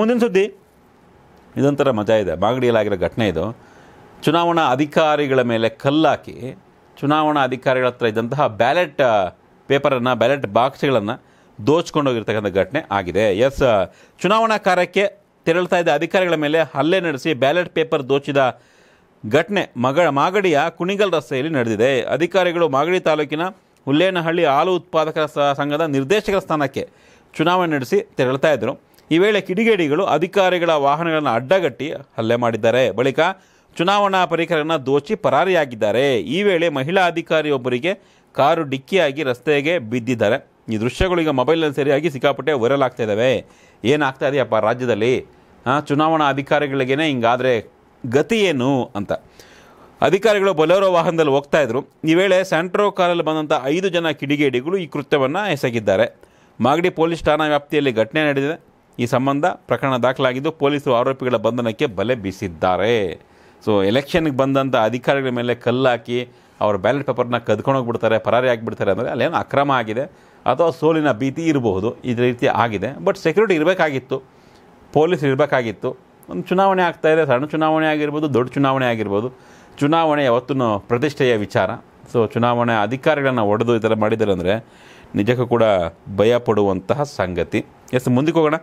ಮುಂದಿನ ಸುದ್ದಿ ಇದೊಂಥರ ಮಜಾ ಇದೆ ಮಾಗಡಿಯಲ್ಲಾಗಿರೋ ಘಟನೆ ಇದು ಚುನಾವಣಾ ಅಧಿಕಾರಿಗಳ ಮೇಲೆ ಕಲ್ಲಾಕಿ ಚುನಾವಣಾ ಅಧಿಕಾರಿಗಳ ಹತ್ರ ಇದ್ದಂತಹ ಬ್ಯಾಲೆಟ್ ಪೇಪರನ್ನು ಬ್ಯಾಲೆಟ್ ಬಾಕ್ಸ್ಗಳನ್ನು ದೋಚ್ಕೊಂಡೋಗಿರ್ತಕ್ಕಂಥ ಘಟನೆ ಆಗಿದೆ ಎಸ್ ಚುನಾವಣಾ ಕಾರ್ಯಕ್ಕೆ ತೆರಳ್ತಾ ಇದ್ದ ಅಧಿಕಾರಿಗಳ ಮೇಲೆ ಹಲ್ಲೆ ನಡೆಸಿ ಬ್ಯಾಲೆಟ್ ಪೇಪರ್ ದೋಚಿದ ಘಟನೆ ಮಗ ಮಾಗಡಿಯ ಕುಣಿಗಲ್ ರಸ್ತೆಯಲ್ಲಿ ನಡೆದಿದೆ ಅಧಿಕಾರಿಗಳು ಮಾಗಡಿ ತಾಲೂಕಿನ ಹುಲ್ಲೇನಹಳ್ಳಿ ಹಾಲು ಉತ್ಪಾದಕರ ಸಂಘದ ನಿರ್ದೇಶಕರ ಸ್ಥಾನಕ್ಕೆ ಚುನಾವಣೆ ನಡೆಸಿ ತೆರಳ್ತಾ ಇದ್ದರು ಈ ವೇಳೆ ಕಿಡಿಗೇಡಿಗಳು ಅಧಿಕಾರಿಗಳ ವಾಹನಗಳನ್ನು ಅಡ್ಡಗಟ್ಟಿ ಹಲ್ಲೆ ಮಾಡಿದ್ದಾರೆ ಬಳಿಕ ಚುನಾವಣಾ ಪರಿಕರನ ದೋಚಿ ಪರಾರಿಯಾಗಿದ್ದಾರೆ ಈ ವೇಳೆ ಮಹಿಳಾ ಅಧಿಕಾರಿಯೊಬ್ಬರಿಗೆ ಕಾರು ಡಿಕ್ಕಿಯಾಗಿ ರಸ್ತೆಗೆ ಬಿದ್ದಿದ್ದಾರೆ ಈ ದೃಶ್ಯಗಳು ಮೊಬೈಲ್ನಲ್ಲಿ ಸರಿಯಾಗಿ ಸಿಕ್ಕಾಪಟ್ಟೆ ವೈರಲ್ ಆಗ್ತಾ ಇದ್ದಾವೆ ಏನಾಗ್ತಾ ಇದೆಯಪ್ಪ ರಾಜ್ಯದಲ್ಲಿ ಚುನಾವಣಾ ಅಧಿಕಾರಿಗಳಿಗೇನೆ ಹಿಂಗಾದರೆ ಗತಿ ಏನು ಅಂತ ಅಧಿಕಾರಿಗಳು ಬೊಲೆರೋ ವಾಹನದಲ್ಲಿ ಹೋಗ್ತಾ ಇದ್ರು ಈ ವೇಳೆ ಸ್ಯಾಂಟ್ರೋ ಕಾರಲ್ಲಿ ಬಂದಂಥ ಐದು ಜನ ಕಿಡಿಗೇಡಿಗಳು ಈ ಕೃತ್ಯವನ್ನು ಎಸಗಿದ್ದಾರೆ ಮಾಗಡಿ ಪೊಲೀಸ್ ಠಾಣಾ ವ್ಯಾಪ್ತಿಯಲ್ಲಿ ಘಟನೆ ನಡೆದಿದೆ ಈ ಸಂಬಂಧ ಪ್ರಕರಣ ದಾಖಲಾಗಿದ್ದು ಪೊಲೀಸರು ಆರೋಪಿಗಳ ಬಂಧನಕ್ಕೆ ಬಲೆ ಬೀಸಿದ್ದಾರೆ ಸೊ ಎಲೆಕ್ಷನ್ಗೆ ಬಂದಂಥ ಅಧಿಕಾರಿಗಳ ಮೇಲೆ ಕಲ್ಲಾಕಿ ಅವರ ಬ್ಯಾಲೆಟ್ ಪೇಪರ್ನ ಕದ್ಕೊಂಡೋಗ್ಬಿಡ್ತಾರೆ ಪರಾರಿ ಆಗಿಬಿಡ್ತಾರೆ ಅಂದರೆ ಅಲ್ಲೇನು ಅಕ್ರಮ ಆಗಿದೆ ಅಥವಾ ಸೋಲಿನ ಭೀತಿ ಇರಬಹುದು ಇದೇ ರೀತಿ ಆಗಿದೆ ಬಟ್ ಸೆಕ್ಯೂರಿಟಿ ಇರಬೇಕಾಗಿತ್ತು ಪೊಲೀಸರು ಇರಬೇಕಾಗಿತ್ತು ಒಂದು ಚುನಾವಣೆ ಇದೆ ಸಣ್ಣ ಚುನಾವಣೆ ಆಗಿರ್ಬೋದು ದೊಡ್ಡ ಚುನಾವಣೆ ಆಗಿರ್ಬೋದು ಚುನಾವಣೆ ಯಾವತ್ತೂ ಪ್ರತಿಷ್ಠೆಯ ವಿಚಾರ ಸೊ ಚುನಾವಣೆ ಅಧಿಕಾರಿಗಳನ್ನು ಒಡೆದು ಈ ಥರ ಮಾಡಿದ್ದಾರೆ ಅಂದರೆ ನಿಜಕ್ಕೂ ಕೂಡ ಭಯ ಪಡುವಂತಹ ಸಂಗತಿ ಎಸ್ ಮುಂದಕ್ಕೆ ಹೋಗೋಣ